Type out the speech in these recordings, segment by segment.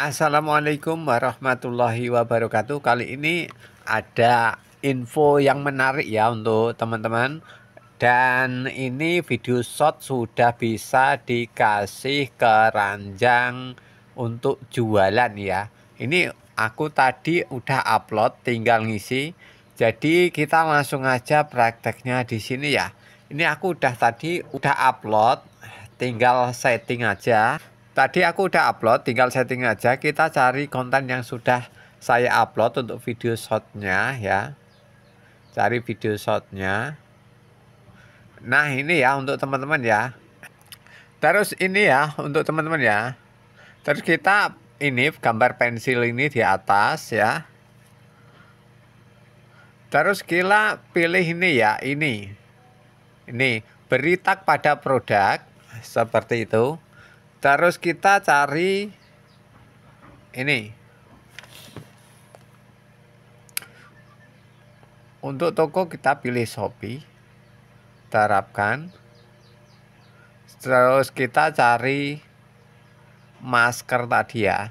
Assalamualaikum warahmatullahi wabarakatuh. Kali ini ada info yang menarik ya untuk teman-teman. Dan ini video shot sudah bisa dikasih ke ranjang untuk jualan ya. Ini aku tadi udah upload tinggal ngisi. Jadi kita langsung aja prakteknya di sini ya. Ini aku udah tadi udah upload tinggal setting aja Tadi aku udah upload, tinggal setting aja. Kita cari konten yang sudah saya upload untuk video shotnya ya. Cari video shotnya. Nah ini ya untuk teman-teman ya. Terus ini ya untuk teman-teman ya. Terus kita ini gambar pensil ini di atas ya. Terus kita pilih ini ya, ini. Ini, beri tag pada produk seperti itu terus kita cari ini untuk toko kita pilih Shopee terapkan terus kita cari masker tadi ya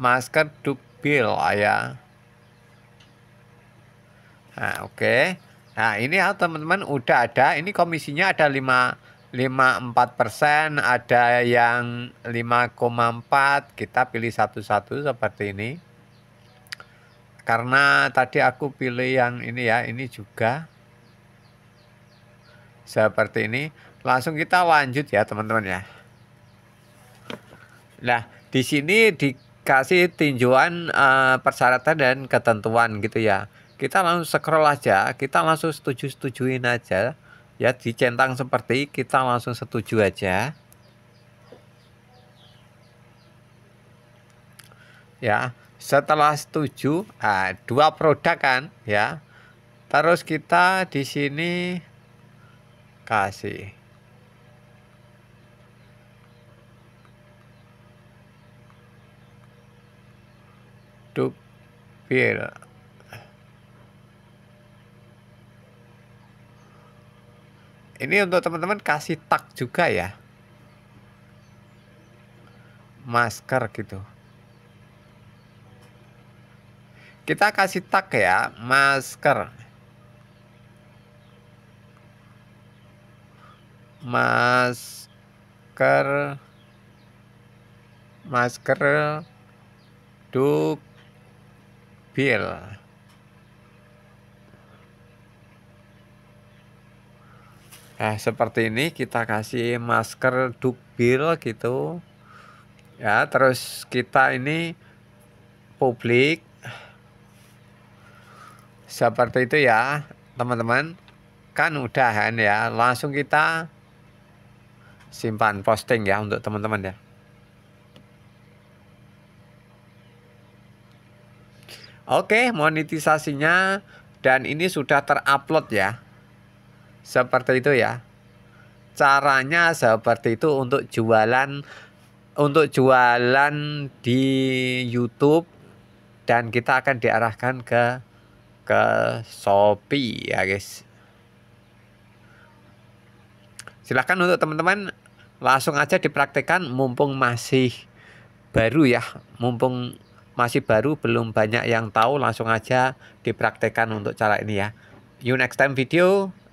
masker dubil oh ya nah oke okay. Nah ini ya teman-teman udah ada. Ini komisinya ada 5 54 persen, ada yang 5,4. Kita pilih satu-satu seperti ini. Karena tadi aku pilih yang ini ya, ini juga. Seperti ini. Langsung kita lanjut ya teman-teman ya. Nah di sini dikasih tinjauan uh, persyaratan dan ketentuan gitu ya kita langsung scroll aja kita langsung setuju setujuin aja ya dicentang seperti kita langsung setuju aja ya setelah setuju nah, dua produk kan ya terus kita di sini kasih duk Ini untuk teman-teman kasih tak juga ya. Masker gitu. Kita kasih tak ya, masker. Masker masker duk bill Nah, seperti ini kita kasih masker dukbil gitu. Ya, terus kita ini publik seperti itu ya, teman-teman. Kan udahan ya, langsung kita simpan posting ya untuk teman-teman ya. Oke, monetisasinya dan ini sudah terupload ya. Seperti itu ya. Caranya seperti itu untuk jualan untuk jualan di YouTube dan kita akan diarahkan ke ke Shopee ya guys. Silahkan untuk teman-teman langsung aja dipraktekkan mumpung masih baru ya mumpung masih baru belum banyak yang tahu langsung aja dipraktekkan untuk cara ini ya you next time video